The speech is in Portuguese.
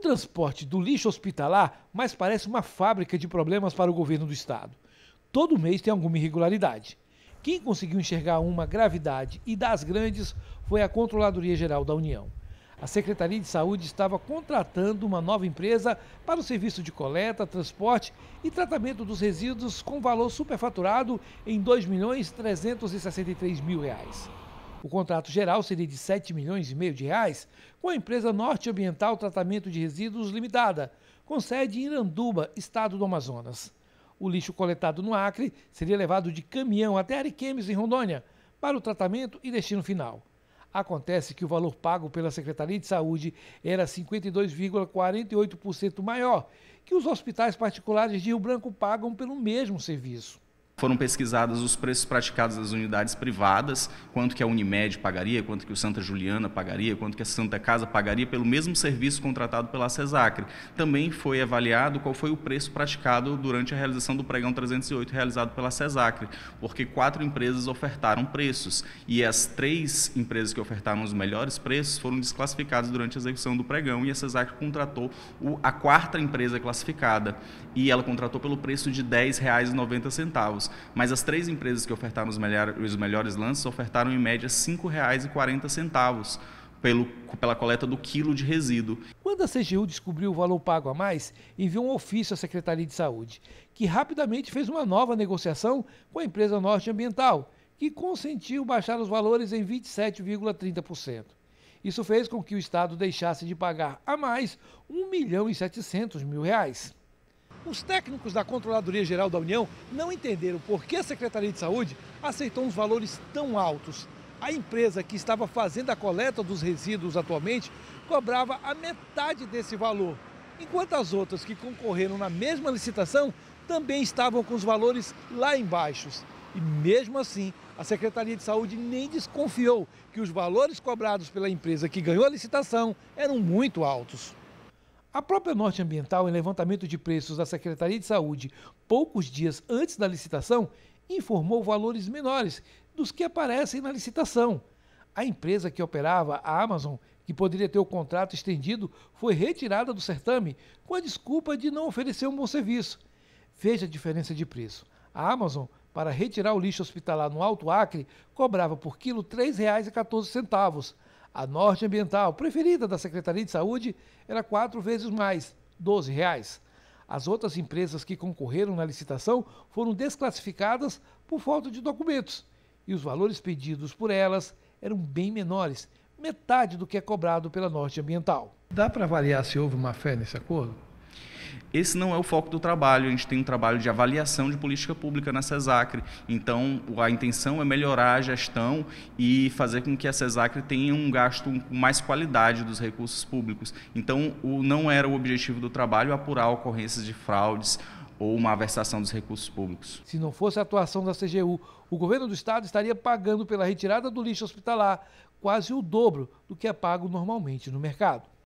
transporte do lixo hospitalar mais parece uma fábrica de problemas para o governo do estado. Todo mês tem alguma irregularidade. Quem conseguiu enxergar uma gravidade e das grandes foi a Controladoria Geral da União. A Secretaria de Saúde estava contratando uma nova empresa para o serviço de coleta, transporte e tratamento dos resíduos com valor superfaturado em R$ 2.363.000. O contrato geral seria de 7 milhões e meio de reais com a empresa Norte Ambiental Tratamento de Resíduos Limitada, com sede em Iranduba, estado do Amazonas. O lixo coletado no Acre seria levado de caminhão até Ariquemes, em Rondônia, para o tratamento e destino final. Acontece que o valor pago pela Secretaria de Saúde era 52,48% maior que os hospitais particulares de Rio Branco pagam pelo mesmo serviço foram pesquisados os preços praticados das unidades privadas, quanto que a Unimed pagaria, quanto que o Santa Juliana pagaria, quanto que a Santa Casa pagaria pelo mesmo serviço contratado pela CESACRE. Também foi avaliado qual foi o preço praticado durante a realização do pregão 308 realizado pela CESACRE, porque quatro empresas ofertaram preços e as três empresas que ofertaram os melhores preços foram desclassificadas durante a execução do pregão e a CESACRE contratou a quarta empresa classificada e ela contratou pelo preço de R$ 10,90 mas as três empresas que ofertaram os, melhor, os melhores lances ofertaram em média R$ 5,40 pelo, pela coleta do quilo de resíduo. Quando a CGU descobriu o valor pago a mais, enviou um ofício à Secretaria de Saúde, que rapidamente fez uma nova negociação com a empresa norte-ambiental, que consentiu baixar os valores em 27,30%. Isso fez com que o Estado deixasse de pagar a mais 1 milhão e 700 mil reais. Os técnicos da Controladoria Geral da União não entenderam por que a Secretaria de Saúde aceitou uns valores tão altos. A empresa que estava fazendo a coleta dos resíduos atualmente cobrava a metade desse valor, enquanto as outras que concorreram na mesma licitação também estavam com os valores lá embaixo. E mesmo assim, a Secretaria de Saúde nem desconfiou que os valores cobrados pela empresa que ganhou a licitação eram muito altos. A própria Norte Ambiental, em levantamento de preços da Secretaria de Saúde poucos dias antes da licitação, informou valores menores dos que aparecem na licitação. A empresa que operava, a Amazon, que poderia ter o contrato estendido, foi retirada do certame com a desculpa de não oferecer um bom serviço. Veja a diferença de preço. A Amazon, para retirar o lixo hospitalar no Alto Acre, cobrava por quilo R$ 3,14. A norte ambiental, preferida da Secretaria de Saúde, era quatro vezes mais, R$ reais. As outras empresas que concorreram na licitação foram desclassificadas por falta de documentos e os valores pedidos por elas eram bem menores, metade do que é cobrado pela norte ambiental. Dá para avaliar se houve uma fé nesse acordo? Esse não é o foco do trabalho, a gente tem um trabalho de avaliação de política pública na CESACRE. Então, a intenção é melhorar a gestão e fazer com que a CESACRE tenha um gasto com mais qualidade dos recursos públicos. Então, o, não era o objetivo do trabalho apurar ocorrências de fraudes ou uma aversação dos recursos públicos. Se não fosse a atuação da CGU, o governo do estado estaria pagando pela retirada do lixo hospitalar quase o dobro do que é pago normalmente no mercado.